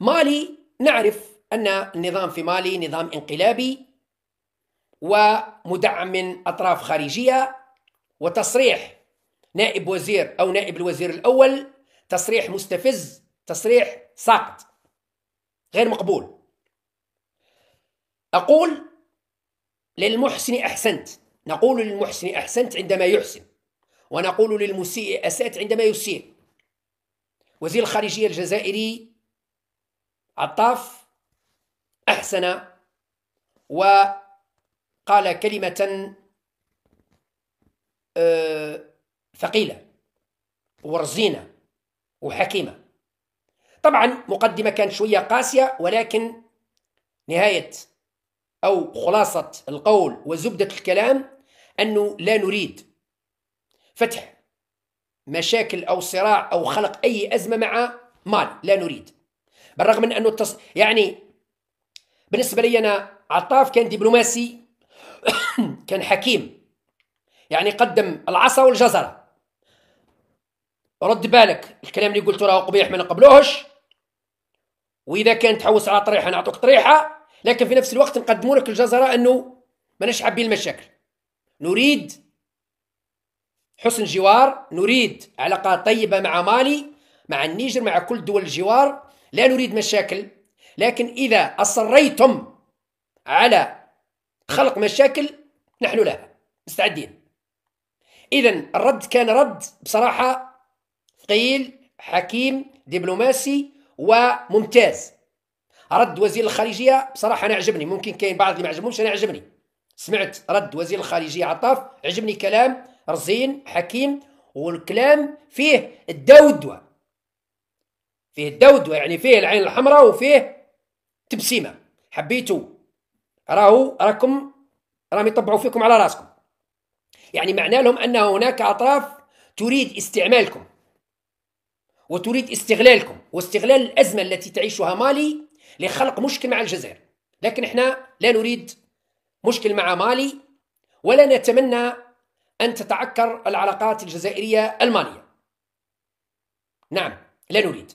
مالي نعرف أن النظام في مالي نظام انقلابي ومدعم من أطراف خارجية وتصريح نائب وزير أو نائب الوزير الأول تصريح مستفز تصريح ساقط غير مقبول أقول للمحسن أحسنت نقول للمحسن أحسنت عندما يحسن ونقول للمسيء أسأت عندما يسيء وزير الخارجية الجزائري عطاف أحسن وقال كلمة آه، ثقيلة ورزينة وحكيمة طبعا مقدمة كانت شوية قاسية ولكن نهاية أو خلاصة القول وزبدة الكلام أنه لا نريد فتح مشاكل أو صراع أو خلق أي أزمة مع مال لا نريد بالرغم من انه التص... يعني بالنسبه لي انا عطاف كان دبلوماسي كان حكيم يعني قدم العصا والجزره رد بالك الكلام اللي قلته راه قبيح ما نقبلوهش واذا كان تحوس على طريحه نعطوك طريحه لكن في نفس الوقت نقدموا لك الجزره انه ماناش حابين المشاكل نريد حسن جوار نريد علاقه طيبه مع مالي مع النيجر مع كل دول الجوار لا نريد مشاكل لكن إذا أصريتم على خلق مشاكل نحن لها مستعدين إذا الرد كان رد بصراحة ثقيل حكيم دبلوماسي وممتاز رد وزير الخارجية بصراحة أنا عجبني ممكن كاين بعض اللي ما عجبهمش أنا عجبني سمعت رد وزير الخارجية عطاف عجبني كلام رزين حكيم والكلام فيه الداء والدواء فيه الدود يعني فيه العين الحمراء وفيه تبسيمه حبيتو راهو راكم راهم يطبعوا فيكم على راسكم يعني معنى لهم ان هناك اطراف تريد استعمالكم وتريد استغلالكم واستغلال الازمه التي تعيشها مالي لخلق مشكل مع الجزائر لكن احنا لا نريد مشكل مع مالي ولا نتمنى ان تتعكر العلاقات الجزائريه الماليه نعم لا نريد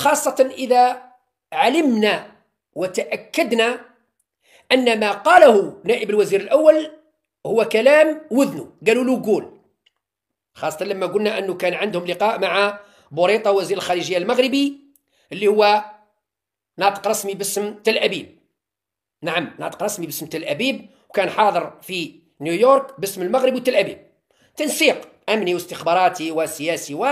خاصة إذا علمنا وتأكدنا أن ما قاله نائب الوزير الأول هو كلام وذنه قالوا له قول خاصة لما قلنا أنه كان عندهم لقاء مع بوريطة وزير الخارجية المغربي اللي هو ناطق رسمي باسم تل أبيب نعم ناطق رسمي باسم تل أبيب وكان حاضر في نيويورك باسم المغرب وتل أبيب تنسيق أمني واستخباراتي وسياسي و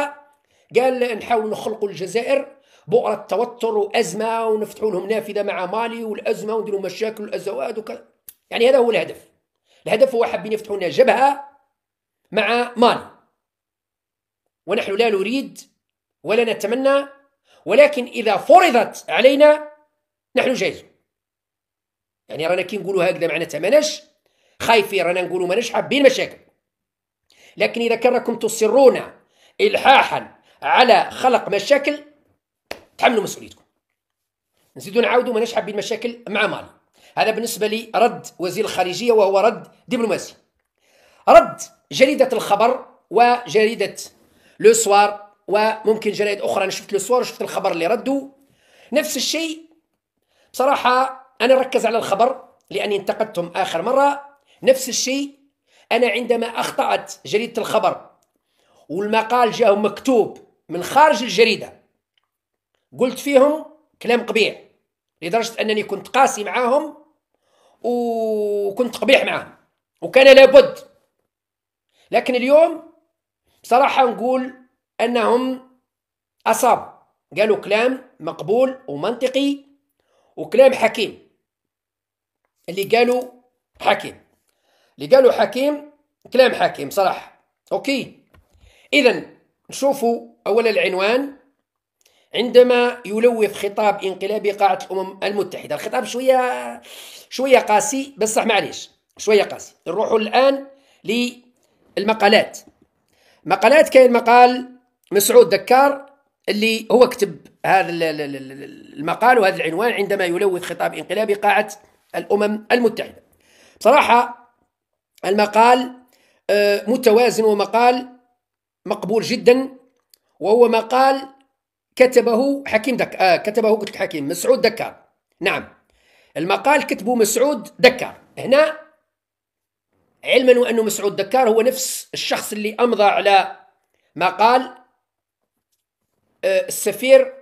قال نحاول نخلقوا الجزائر بؤرة توتر وأزمة ونفتحوا لهم نافذة مع مالي والأزمة ونديروا مشاكل والأزواد وكذا يعني هذا هو الهدف الهدف هو حابين يفتحوا لنا جبهة مع مالي ونحن لا نريد ولا نتمنى ولكن إذا فرضت علينا نحن جاهزون يعني رانا كي نقولوا هكذا معناتها ماناش خايفين رانا نقولوا ماناش حابين مشاكل لكن إذا كان راكم تصرون إلحاحا على خلق مشاكل تحملوا مسؤوليتكم نزيدوا نعاودوا ماناش حابين مشاكل مع مالي هذا بالنسبه لي رد وزير الخارجيه وهو رد دبلوماسي رد جريده الخبر وجريده لو سوار وممكن جرائد اخرى انا شفت لو سوار وشفت الخبر اللي ردوا نفس الشيء بصراحه انا ركز على الخبر لاني انتقدتهم اخر مره نفس الشيء انا عندما اخطات جريده الخبر والمقال جاء مكتوب من خارج الجريده قلت فيهم كلام قبيح لدرجة أنني كنت قاسي معاهم وكنت قبيح معاهم وكان لابد لكن اليوم بصراحة نقول أنهم أصابوا قالوا كلام مقبول ومنطقي وكلام حكيم اللي قالوا حكيم اللي قالوا حكيم كلام حكيم صراحة أوكي إذا نشوفوا أولا العنوان عندما يلوث خطاب انقلابي قاعة الأمم المتحدة الخطاب شوية شوية قاسي بصح معليش شوية قاسي نروحوا الآن للمقالات مقالات كاين مقال مسعود دكار اللي هو كتب هذا المقال وهذا العنوان عندما يلوث خطاب انقلابي قاعة الأمم المتحدة بصراحة المقال آه، متوازن ومقال مقبول جدا وهو مقال كتبه حكيم دك آه كتبه قلت حكيم مسعود دكار نعم المقال كتبه مسعود دكار هنا علما وانه مسعود دكار هو نفس الشخص اللي امضى على مقال آه، السفير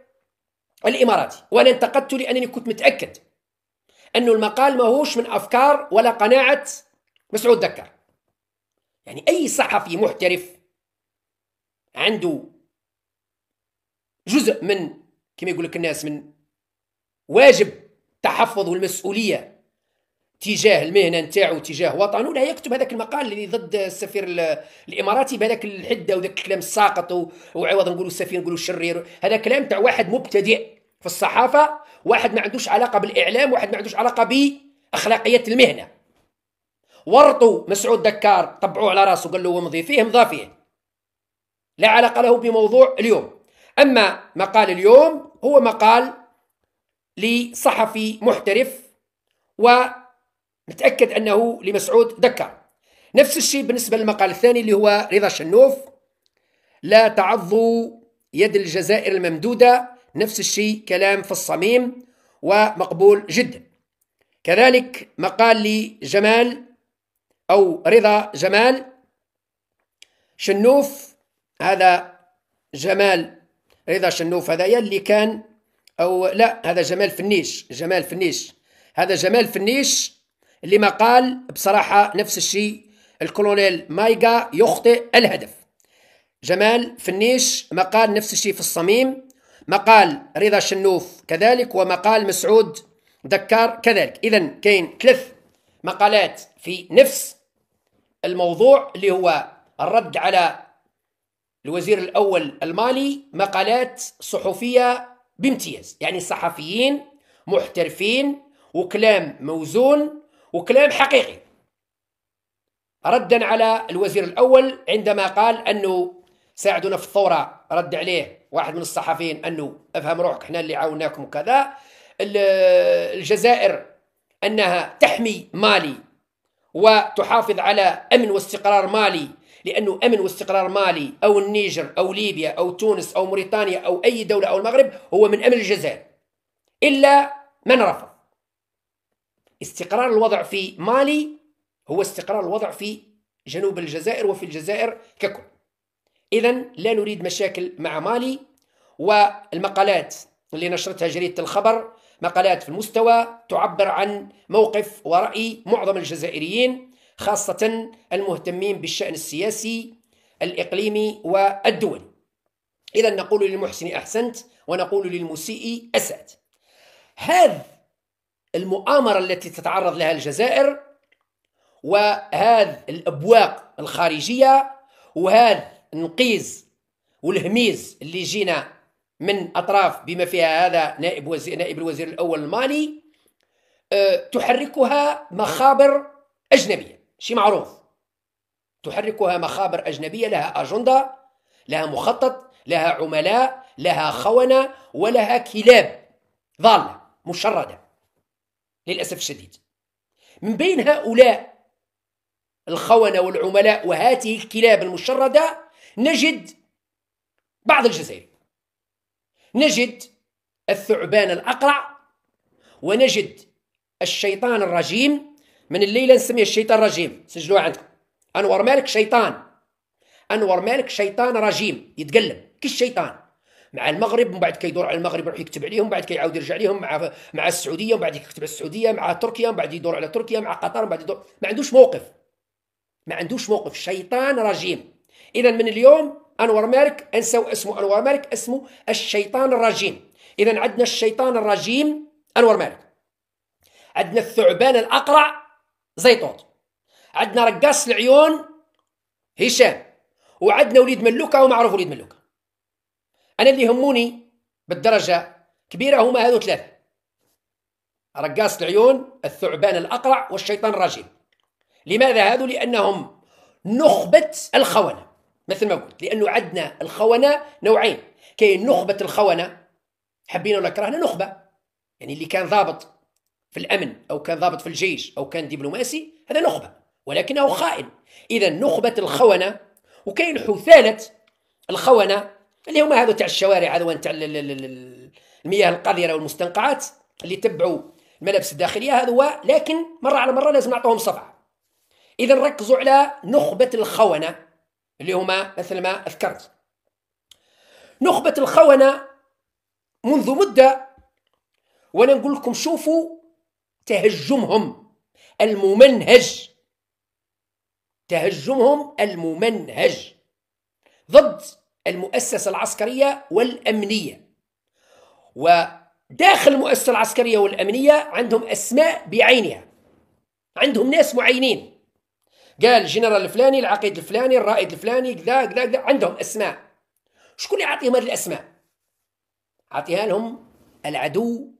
الاماراتي وانا انتقدت لانني كنت متاكد انه المقال ماهوش من افكار ولا قناعه مسعود دكار يعني اي صحفي محترف عنده جزء من كما يقول لك الناس من واجب التحفظ والمسؤوليه تجاه المهنه نتاعو تجاه وطنه لا يكتب هذاك المقال اللي ضد السفير الاماراتي بهذاك الحده وذاك الكلام الساقط وعوض نقولوا السفير نقولوا الشرير هذا كلام تاع واحد مبتدئ في الصحافه واحد ما عندوش علاقه بالاعلام واحد ما عندوش علاقه باخلاقيه المهنه ورطوا مسعود دكار طبعوه على راسه قال له مضي فيه مضى فيه لا علاقه له بموضوع اليوم أما مقال اليوم هو مقال لصحفي محترف ونتأكد أنه لمسعود دكر نفس الشيء بالنسبة للمقال الثاني اللي هو رضا شنوف لا تعضوا يد الجزائر الممدودة نفس الشيء كلام في الصميم ومقبول جدا كذلك مقال لجمال أو رضا جمال شنوف هذا جمال رضا شنوف هذايا اللي كان او لا هذا جمال فنيش جمال فنيش هذا جمال فنيش اللي ما قال بصراحه نفس الشيء الكولونيل مايغا يخطئ الهدف جمال فنيش ما قال نفس الشيء في الصميم ما قال رضا شنوف كذلك وما قال مسعود دكار كذلك اذا كاين ثلاث مقالات في نفس الموضوع اللي هو الرد على الوزير الأول المالي مقالات صحفية بامتياز يعني صحفيين محترفين وكلام موزون وكلام حقيقي ردا على الوزير الأول عندما قال أنه ساعدونا في الثورة رد عليه واحد من الصحفيين أنه أفهم روحك احنا اللي عاوناكم وكذا الجزائر أنها تحمي مالي وتحافظ على أمن واستقرار مالي لأنه أمن واستقرار مالي أو النيجر أو ليبيا أو تونس أو موريتانيا أو أي دولة أو المغرب هو من أمن الجزائر إلا من رفض استقرار الوضع في مالي هو استقرار الوضع في جنوب الجزائر وفي الجزائر ككل إذا لا نريد مشاكل مع مالي والمقالات اللي نشرتها جريدة الخبر مقالات في المستوى تعبر عن موقف ورأي معظم الجزائريين خاصة المهتمين بالشأن السياسي الإقليمي والدولي إذا نقول للمحسن أحسنت ونقول للمسيء أسأت هذه المؤامرة التي تتعرض لها الجزائر وهذا الأبواق الخارجية وهذا النقيز والهميز اللي جينا من أطراف بما فيها هذا نائب, وزير نائب الوزير الأول المالي أه، تحركها مخابر أجنبية شيء معروف تحركها مخابر أجنبية لها أجندة لها مخطط لها عملاء لها خونة ولها كلاب ضالة مشردة للأسف الشديد من بين هؤلاء الخونة والعملاء وهاته الكلاب المشردة نجد بعض الجزائر نجد الثعبان الأقرع ونجد الشيطان الرجيم من الليله نسميه الشيطان الرجيم سجلوها عندكم انور مالك شيطان انور مالك شيطان رجيم يتقلب كي الشيطان مع المغرب ومن بعد كيدور على المغرب يروح يكتب عليهم بعد كيعاود يرجع لهم مع مع السعوديه ومن بعد يكتب على السعوديه مع تركيا ومن بعد يدور على تركيا مع قطر ومن بعد يدور ما عندوش موقف ما عندوش موقف شيطان رجيم اذا من اليوم انور مالك انسوا اسمه انور مالك اسمه الشيطان الرجيم اذا عندنا الشيطان الرجيم انور مالك عندنا الثعبان الاقرع زيطوط عندنا رقاص العيون هشام وعندنا وليد ملوكة ومعروف وليد ملوكة أنا اللي يهموني بالدرجة كبيرة هما هذو ثلاثة رقاص العيون الثعبان الأقرع والشيطان الرجيم لماذا هذو لأنهم نخبة الخونة مثل ما قلت لأنه عندنا الخونة نوعين كاين نخبة الخونة حبينا ولا كرهنا نخبة يعني اللي كان ضابط في الامن او كان ضابط في الجيش او كان دبلوماسي هذا نخبه ولكنه خائن اذا نخبه الخونه وكاين حثاله الخونه اللي هما هذو تاع الشوارع هذو تاع المياه القذره والمستنقعات اللي تبعوا الملابس الداخليه هذو لكن مره على مره لازم نعطوهم صفعه اذا ركزوا على نخبه الخونه اللي هما مثل ما اذكرت نخبه الخونه منذ مده وانا نقول لكم شوفوا تهجمهم الممنهج تهجمهم الممنهج ضد المؤسسة العسكرية والأمنية وداخل المؤسسة العسكرية والأمنية عندهم أسماء بعينها عندهم ناس معينين قال الجنرال الفلاني العقيد الفلاني الرائد الفلاني كذا كذا كذا عندهم اسماء شكون اللي يعطيهم هذه الاسماء عطيها لهم العدو